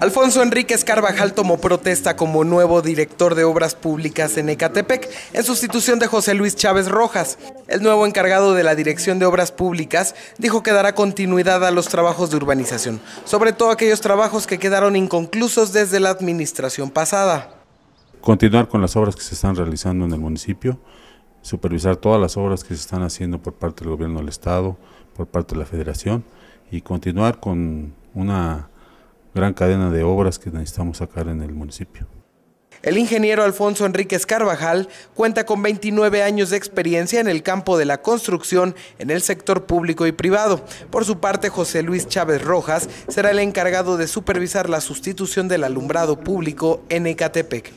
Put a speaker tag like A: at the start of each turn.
A: Alfonso Enríquez Carvajal tomó protesta como nuevo director de Obras Públicas en Ecatepec, en sustitución de José Luis Chávez Rojas. El nuevo encargado de la Dirección de Obras Públicas dijo que dará continuidad a los trabajos de urbanización, sobre todo aquellos trabajos que quedaron inconclusos desde la administración pasada.
B: Continuar con las obras que se están realizando en el municipio, supervisar todas las obras que se están haciendo por parte del gobierno del Estado, por parte de la Federación y continuar con una gran cadena de obras que necesitamos sacar en el municipio.
A: El ingeniero Alfonso Enríquez Carvajal cuenta con 29 años de experiencia en el campo de la construcción en el sector público y privado. Por su parte, José Luis Chávez Rojas será el encargado de supervisar la sustitución del alumbrado público en Ecatepec.